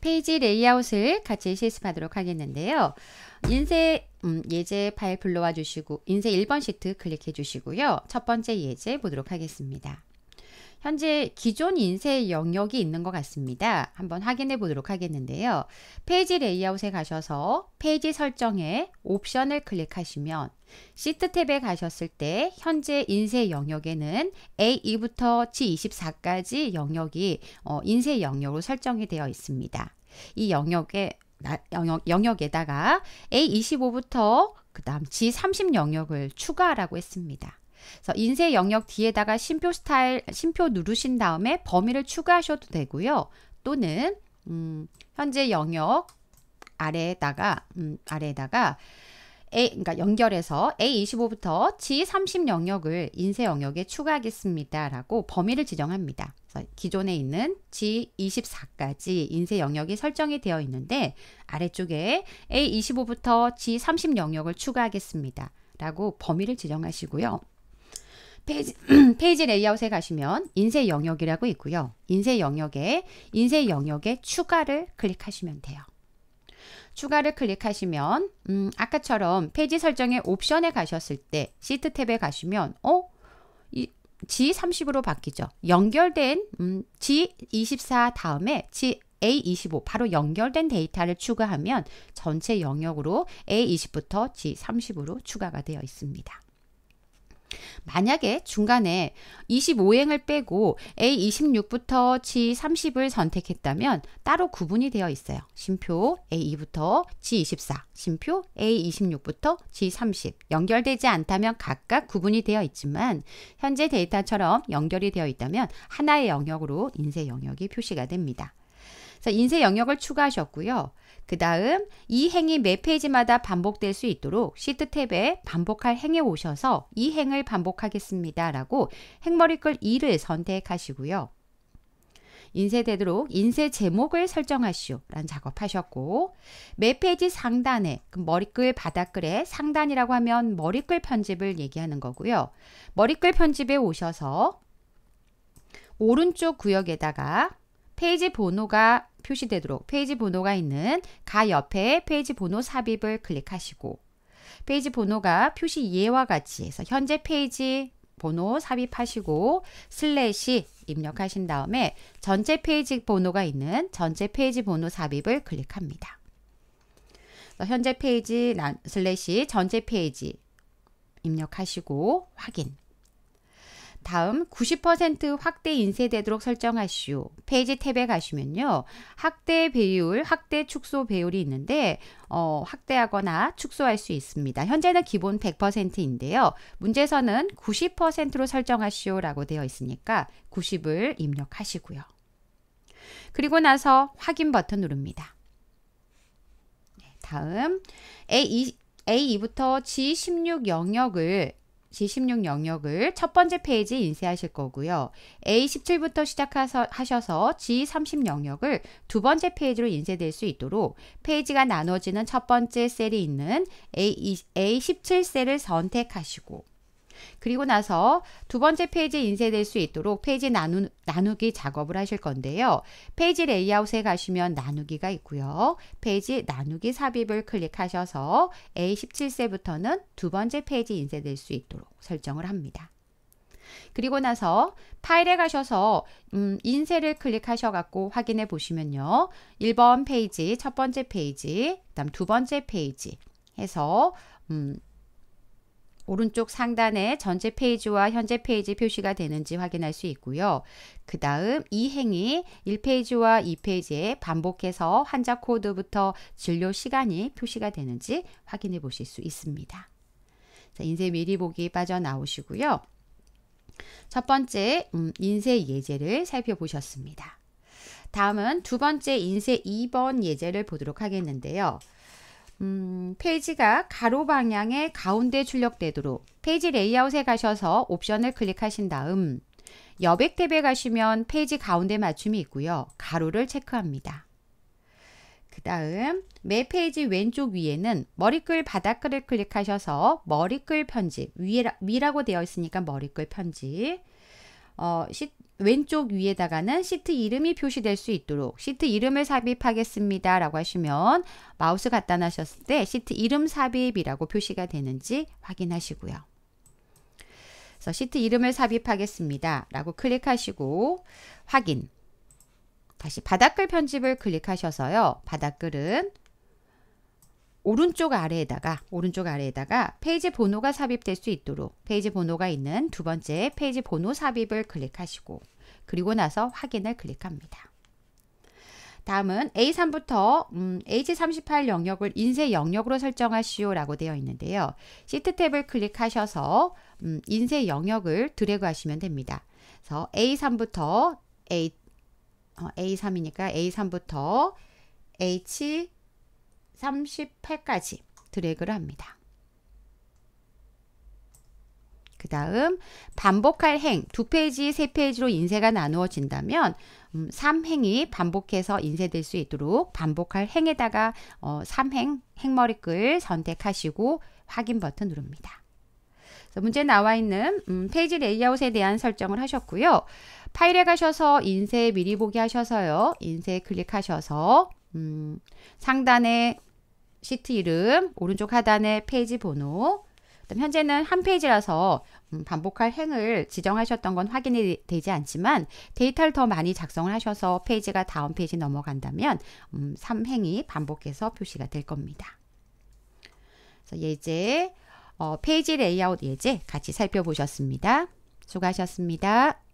페이지 레이아웃을 같이 실습하도록 하겠는데요. 인쇄 음, 예제 파일 불러와 주시고 인쇄 1번 시트 클릭해 주시고요. 첫 번째 예제 보도록 하겠습니다. 현재 기존 인쇄 영역이 있는 것 같습니다. 한번 확인해 보도록 하겠는데요. 페이지 레이아웃에 가셔서 페이지 설정에 옵션을 클릭하시면 시트 탭에 가셨을 때 현재 인쇄 영역에는 A2부터 G24까지 영역이 어, 인쇄 영역으로 설정이 되어 있습니다. 이 영역에 영역, 에다가 A25부터 그 다음 G30 영역을 추가라고 하 했습니다. 그래서 인쇄 영역 뒤에다가 심표 스타일, 심표 누르신 다음에 범위를 추가하셔도 되고요. 또는 음, 현재 영역 아래에다가 음, 아래에다가 A, 그러니까 연결해서 A25부터 G30 영역을 인쇄 영역에 추가하겠습니다. 라고 범위를 지정합니다. 기존에 있는 G24까지 인쇄 영역이 설정이 되어 있는데 아래쪽에 A25부터 G30 영역을 추가하겠습니다. 라고 범위를 지정하시고요. 페이지, 페이지 레이아웃에 가시면 인쇄 영역이라고 있고요. 인쇄 영역에 인쇄 영역에 추가를 클릭하시면 돼요. 추가를 클릭하시면 음, 아까처럼 페이지 설정의 옵션에 가셨을 때 시트 탭에 가시면 어? G30으로 바뀌죠. 연결된 음, G24 다음에 G A25 바로 연결된 데이터를 추가하면 전체 영역으로 A20부터 G30으로 추가가 되어 있습니다. 만약에 중간에 25행을 빼고 A26부터 G30을 선택했다면 따로 구분이 되어 있어요. 심표 A2부터 G24, 심표 A26부터 G30 연결되지 않다면 각각 구분이 되어 있지만 현재 데이터처럼 연결이 되어 있다면 하나의 영역으로 인쇄 영역이 표시가 됩니다. 인쇄 영역을 추가하셨고요. 그 다음 이 행이 매 페이지마다 반복될 수 있도록 시트 탭에 반복할 행에 오셔서 이 행을 반복하겠습니다. 라고 행머리글 2를 선택하시고요. 인쇄되도록 인쇄 제목을 설정하시오 라는 작업하셨고 매 페이지 상단에 그 머리글 바닥글에 상단이라고 하면 머리글 편집을 얘기하는 거고요. 머리글 편집에 오셔서 오른쪽 구역에다가 페이지 번호가 표시되도록 페이지 번호가 있는 가 옆에 페이지 번호 삽입을 클릭하시고 페이지 번호가 표시 예와 같이 해서 현재 페이지 번호 삽입하시고 슬래시 입력하신 다음에 전체 페이지 번호가 있는 전체 페이지 번호 삽입을 클릭합니다. 현재 페이지 슬래시 전체 페이지 입력하시고 확인 다음 90% 확대 인쇄되도록 설정하시오. 페이지 탭에 가시면요. 확대 배율, 확대 축소 배율이 있는데 어, 확대하거나 축소할 수 있습니다. 현재는 기본 100%인데요. 문제서는 90%로 설정하시오라고 되어 있으니까 90을 입력하시고요. 그리고 나서 확인 버튼 누릅니다. 네, 다음 A2, A2부터 G16 영역을 G16 영역을 첫 번째 페이지 인쇄하실 거고요. A17부터 시작하셔서 G30 영역을 두 번째 페이지로 인쇄될 수 있도록 페이지가 나눠지는 첫 번째 셀이 있는 A17 셀을 선택하시고 그리고 나서 두 번째 페이지에 인쇄될 수 있도록 페이지 나누, 나누기 작업을 하실 건데요. 페이지 레이아웃에 가시면 나누기가 있고요. 페이지 나누기 삽입을 클릭하셔서 A17세부터는 두 번째 페이지 인쇄될 수 있도록 설정을 합니다. 그리고 나서 파일에 가셔서 음, 인쇄를 클릭하셔 갖고 확인해 보시면요. 1번 페이지, 첫 번째 페이지, 그다음 두 번째 페이지 해서 음, 오른쪽 상단에 전체 페이지와 현재 페이지 표시가 되는지 확인할 수 있고요. 그 다음 이 행이 1페이지와 2페이지에 반복해서 환자 코드부터 진료 시간이 표시가 되는지 확인해 보실 수 있습니다. 자, 인쇄 미리 보기 빠져나오시고요. 첫 번째 음, 인쇄 예제를 살펴보셨습니다. 다음은 두 번째 인쇄 2번 예제를 보도록 하겠는데요. 음, 페이지가 가로 방향의 가운데 출력되도록 페이지 레이아웃에 가셔서 옵션을 클릭하신 다음 여백 탭에 가시면 페이지 가운데 맞춤이 있고요. 가로를 체크합니다. 그 다음 매 페이지 왼쪽 위에는 머리글 바닥글을 클릭하셔서 머리글 편집 위라, 위라고 되어 있으니까 머리글 편집 어, 시, 왼쪽 위에다가는 시트 이름이 표시될 수 있도록 시트 이름을 삽입하겠습니다 라고 하시면 마우스 갖다 놨셨을 때 시트 이름 삽입이라고 표시가 되는지 확인하시고요. 그래서 시트 이름을 삽입하겠습니다 라고 클릭하시고 확인 다시 바닥글 편집을 클릭하셔서요. 바닥글은 오른쪽 아래에다가 오른쪽 아래에다가 페이지 번호가 삽입될 수 있도록 페이지 번호가 있는 두 번째 페이지 번호 삽입을 클릭하시고 그리고 나서 확인을 클릭합니다. 다음은 A3부터 음, H38 영역을 인쇄 영역으로 설정하시오 라고 되어 있는데요. 시트 탭을 클릭하셔서 음, 인쇄 영역을 드래그 하시면 됩니다. 그래서 A3부터 A, 어, A3이니까 A3부터 H 38까지 드래그를 합니다. 그 다음 반복할 행 두 페이지 세 페이지로 인쇄가 나누어진다면 음, 3행이 반복해서 인쇄될 수 있도록 반복할 행에다가 어, 3행 행머리글 선택하시고 확인 버튼 누릅니다. 문제 나와 있는 음, 페이지 레이아웃에 대한 설정을 하셨고요. 파일에 가셔서 인쇄 미리 보기 하셔서요. 인쇄 클릭하셔서 음, 상단에 시트 이름, 오른쪽 하단에 페이지 번호, 현재는 한 페이지라서 음, 반복할 행을 지정하셨던 건 확인이 되지 않지만 데이터를 더 많이 작성을 하셔서 페이지가 다음 페이지 넘어간다면 3행이 음, 반복해서 표시가 될 겁니다. 그래서 예제, 어, 페이지 레이아웃 예제 같이 살펴보셨습니다. 수고하셨습니다.